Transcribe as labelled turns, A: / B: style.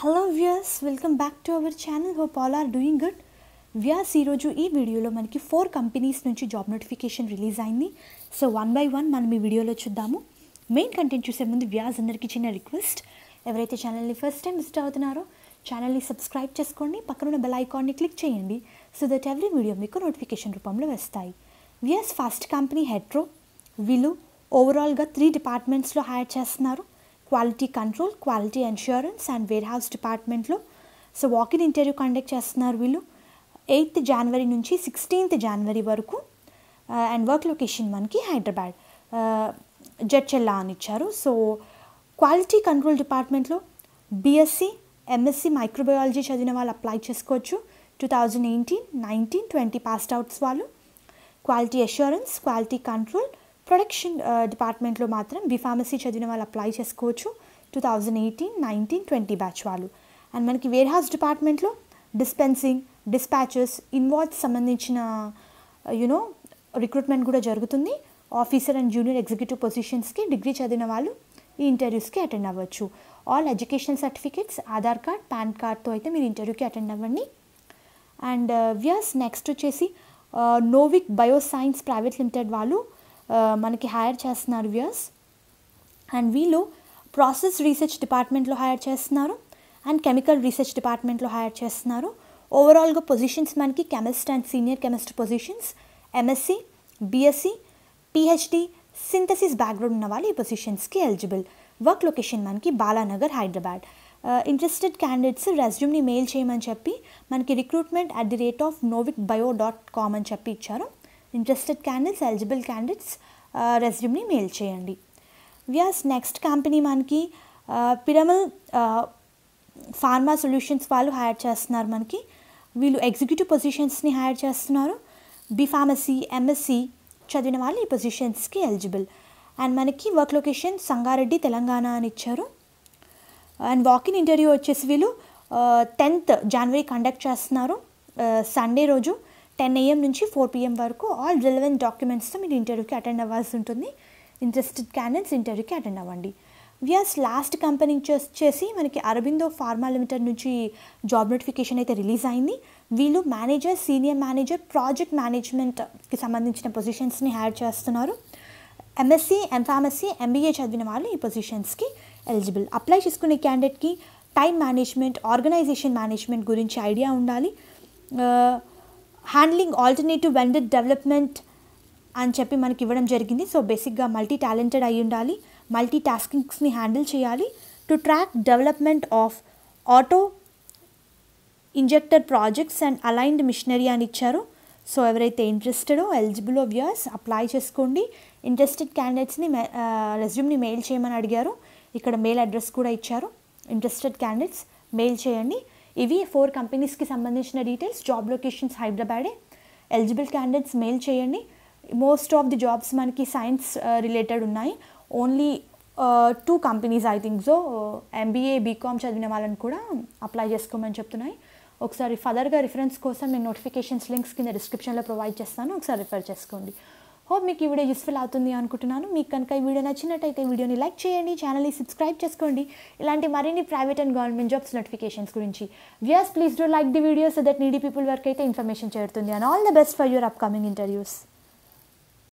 A: hello viewers welcome back to our channel hope all are doing good వ్యాస్ ఈరోజు ఈ వీడియోలో మనకి ఫోర్ కంపెనీస్ నుంచి జాబ్ నోటిఫికేషన్ రిలీజ్ అయింది సో వన్ బై వన్ మనం ఈ వీడియోలో చూద్దాము మెయిన్ కంటెంట్ చూసే ముందు వ్యాస్ అందరికీ చిన్న రిక్వెస్ట్ ఎవరైతే ఛానల్ని ఫస్ట్ టైం విజిట్ అవుతున్నారో ఛానల్ని సబ్స్క్రైబ్ చేసుకోండి పక్కనున్న బెల్ ఐకాన్ని క్లిక్ చేయండి సో దట్ ఎవ్రీ వీడియో మీకు నోటిఫికేషన్ రూపంలో వస్తాయి వ్యాస్ ఫస్ట్ కంపెనీ హెట్రో వీళ్ళు ఓవరాల్గా త్రీ డిపార్ట్మెంట్స్లో హైర్ చేస్తున్నారు quality control quality insurance and warehouse డిపార్ట్మెంట్లో సో వాకిన్ ఇంటర్వ్యూ కండక్ట్ చేస్తున్నారు వీళ్ళు ఎయిత్ జనవరి నుంచి సిక్స్టీన్త్ జనవరి వరకు అండ్ వర్క్ లొకేషన్ మనకి హైదరాబాద్ uh, జడ్చెల్లా అని ఇచ్చారు సో క్వాలిటీ కంట్రోల్ డిపార్ట్మెంట్లో బీఎస్సీ ఎంఎస్సీ మైక్రోబయాలజీ చదివిన వాళ్ళు అప్లై చేసుకోవచ్చు two thousand eighteen nineteen twenty passed outs వాళ్ళు quality assurance quality control production డిపార్ట్మెంట్లో మాత్రం బీఫార్మసీ చదివిన వాళ్ళు అప్లై చేసుకోవచ్చు two thousand eighteen nineteen twenty batch వాళ్ళు అండ్ మనకి వేర్ హౌస్ డిపార్ట్మెంట్లో డిస్పెన్సింగ్ డిస్పాచెస్ ఇన్వాల్వ్ సంబంధించిన యునో రిక్రూట్మెంట్ కూడా జరుగుతుంది ఆఫీసర్ అండ్ జూనియర్ ఎగ్జిక్యూటివ్ పొజిషన్స్కి డిగ్రీ చదివిన వాళ్ళు ఈ ఇంటర్వ్యూస్కి అటెండ్ అవ్వచ్చు all educational certificates Aadhaar card PAN కార్డ్తో అయితే మీరు ఇంటర్వ్యూకి అటెండ్ అవ్వండి అండ్ వ్యూస్ నెక్స్ట్ వచ్చేసి నోవిక్ బయోసైన్స్ ప్రైవేట్ లిమిటెడ్ వాళ్ళు మనకి హైర్ చేస్తున్నారు వ్యూస్ అండ్ వీళ్ళు ప్రాసెస్ రీసెర్చ్ డిపార్ట్మెంట్లో హైర్ చేస్తున్నారు అండ్ కెమికల్ రీసెర్చ్ డిపార్ట్మెంట్లో హైర్ చేస్తున్నారు ఓవరాల్గా పొజిషన్స్ మనకి chemist and senior chemist positions MSc BSc PhD synthesis background ఉన్న వాళ్ళు ఈ పొజిషన్స్కి ఎలిజిబుల్ వర్క్ లొకేషన్ మనకి బాలానగర్ హైదరాబాద్ ఇంట్రెస్టెడ్ క్యాండిడేట్స్ రెజ్యూమ్ని మెయిల్ చేయమని చెప్పి మనకి recruitment at the rate of Novick bio dot com అని చెప్పి ఇచ్చారు ఇంట్రెస్టెడ్ క్యాండిడేట్స్ ఎలిజిబుల్ క్యాండిడేట్స్ రెజ్యూమ్ని మెయిల్ చేయండి వ్యాస్ నెక్స్ట్ కంపెనీ మనకి పిరమల్ ఫార్మా సొల్యూషన్స్ వాళ్ళు హైర్ చేస్తున్నారు మనకి వీళ్ళు ఎగ్జిక్యూటివ్ పొజిషన్స్ని హైర్ చేస్తున్నారు బిఫార్మసీ ఎంఎస్సి చదివిన వాళ్ళు ఈ పొజిషన్స్కి ఎలిజిబుల్ అండ్ మనకి వర్క్ లొకేషన్ సంగారెడ్డి తెలంగాణ అని ఇచ్చారు అండ్ వాకిన్ ఇంటర్వ్యూ వచ్చేసి వీళ్ళు టెన్త్ జనవరి కండక్ట్ చేస్తున్నారు సండే uh, రోజు టెన్ ఏఎం నుంచి ఫోర్ పిఎం వరకు ఆల్ రిలవెంట్ డాక్యుమెంట్స్తో మీరు ఇంటర్వ్యూకి అటెండ్ అవ్వాల్సి ఉంటుంది ఇంట్రెస్టెడ్ క్యాండిడేట్స్ ఇంటర్వ్యూకి అటెండ్ అవ్వండి వియర్స్ లాస్ట్ కంపెనీ వచ్చేసి మనకి అరబిందో ఫార్మా లిమిటెడ్ నుంచి జాబ్ నోటిఫికేషన్ అయితే రిలీజ్ అయింది వీళ్ళు మేనేజర్ సీనియర్ మేనేజర్ ప్రాజెక్ట్ మేనేజ్మెంట్కి సంబంధించిన పొజిషన్స్ని హ్యాడ్ చేస్తున్నారు ఎంఎస్సీ ఎంఫార్మసీ ఎంబీఏ చదివిన వాళ్ళు ఈ పొజిషన్స్కి ఎలిజిబుల్ అప్లై చేసుకునే క్యాండిడేట్కి టైం మేనేజ్మెంట్ ఆర్గనైజేషన్ మేనేజ్మెంట్ గురించి ఐడియా ఉండాలి హ్యాండ్లింగ్ ఆల్టర్నేటివ్ వెండెడ్ డెవలప్మెంట్ అని చెప్పి మనకి ఇవ్వడం జరిగింది సో బేసిక్గా మల్టీ టాలెంటెడ్ అయి ఉండాలి మల్టీ టాస్కింగ్స్ని హ్యాండిల్ చేయాలి to track development of auto injector projects and aligned machinery అని ఇచ్చారు సో ఎవరైతే ఇంట్రెస్టెడో ఎలిజిబుల్ ఆఫ్ ఇయర్స్ అప్లై చేసుకోండి ఇంట్రెస్టెడ్ క్యాండిడేట్స్ని రెజ్యూమ్ని మెయిల్ చేయమని అడిగారు ఇక్కడ మెయిల్ అడ్రస్ కూడా ఇచ్చారు ఇంట్రెస్టెడ్ క్యాండిడేట్స్ మెయిల్ చేయండి ఇవి ఫోర్ కంపెనీస్కి సంబంధించిన డీటెయిల్స్ జాబ్ లొకేషన్స్ హైదరాబాదే ఎలిజిబుల్ క్యాండిడేట్స్ మెయిల్ చేయండి మోస్ట్ ఆఫ్ ది జాబ్స్ మనకి సైన్స్ రిలేటెడ్ uh, ఉన్నాయి only two companies I think so MBA BCom చదివిన వాళ్ళని కూడా అప్లై చేసుకోమని చెప్తున్నాయి ఒకసారి ఫర్దర్గా రిఫరెన్స్ కోసం నేను నోటిఫికేషన్స్ లింక్స్ కింద డిస్క్రిప్షన్లో ప్రొవైడ్ చేస్తాను ఒకసారి రిఫర్ చేసుకోండి హోప్ మీకు ఈ వీడియో యూస్ఫుల్ అవుతుంది అనుకుంటున్నాను మీకు కనుక ఈ వీడియో నచ్చినట్టయితే వీడియోని లైక్ చేయండి ఛానల్ని సబ్స్క్రైబ్ చేసుకోండి ఇలాంటి మరిన్ని private and government jobs notifications గురించి views please do like the video so that needy people వరకు అయితే ఇన్ఫర్మేషన్ చేరుతుంది and all the best for your upcoming interviews